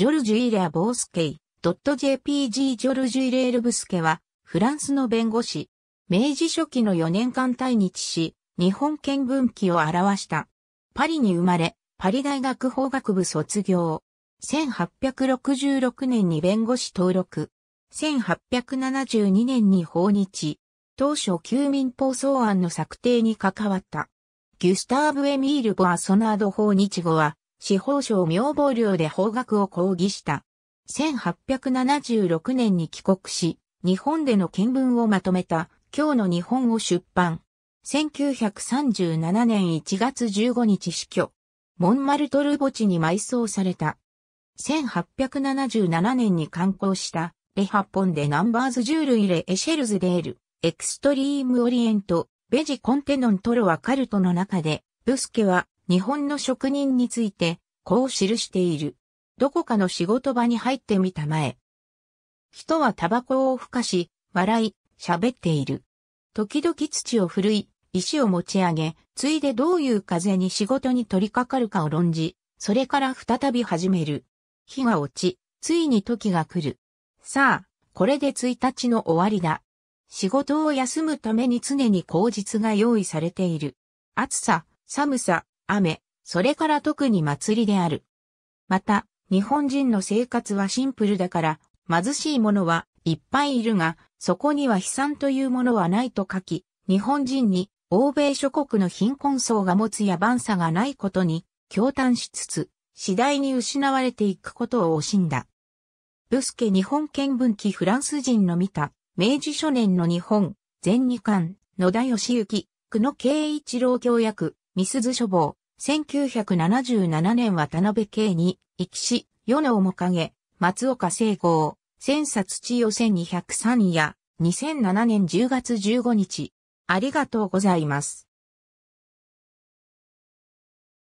ジョルジュ・イレア・ボースケイ、.jpg ジョルジュ・イレールブスケは、フランスの弁護士。明治初期の4年間対日し、日本見聞記を表した。パリに生まれ、パリ大学法学部卒業。1866年に弁護士登録。1872年に訪日。当初旧民法草案の策定に関わった。ギュスターブ・エミール・ボアソナード法日後は、司法省妙房領で法学を講義した。1876年に帰国し、日本での見聞をまとめた、今日の日本を出版。1937年1月15日死去。モンマルトル墓地に埋葬された。1877年に刊行した、レハポンでナンバーズジュールイレエシェルズデール、エクストリームオリエント、ベジコンテノントロワカルトの中で、ブスケは日本の職人について、こう記している。どこかの仕事場に入ってみたまえ。人はタバコをふかし、笑い、喋っている。時々土を振るい、石を持ち上げ、ついでどういう風に仕事に取り掛かるかを論じ、それから再び始める。日が落ち、ついに時が来る。さあ、これで1日の終わりだ。仕事を休むために常に口実が用意されている。暑さ、寒さ、雨、それから特に祭りである。また、日本人の生活はシンプルだから、貧しい者はいっぱいいるが、そこには悲惨というものはないと書き、日本人に欧米諸国の貧困層が持つ野蛮さがないことに驚嘆しつつ、次第に失われていくことを惜しんだ。ブスケ日本見聞記フランス人の見た、明治初年の日本、全二巻、野田義行、久野慶一郎教役、ミスズ書房、1977年渡辺慶に、生きし、世の面影、松岡聖郷、千冊千代千203夜、2007年10月15日。ありがとうございます。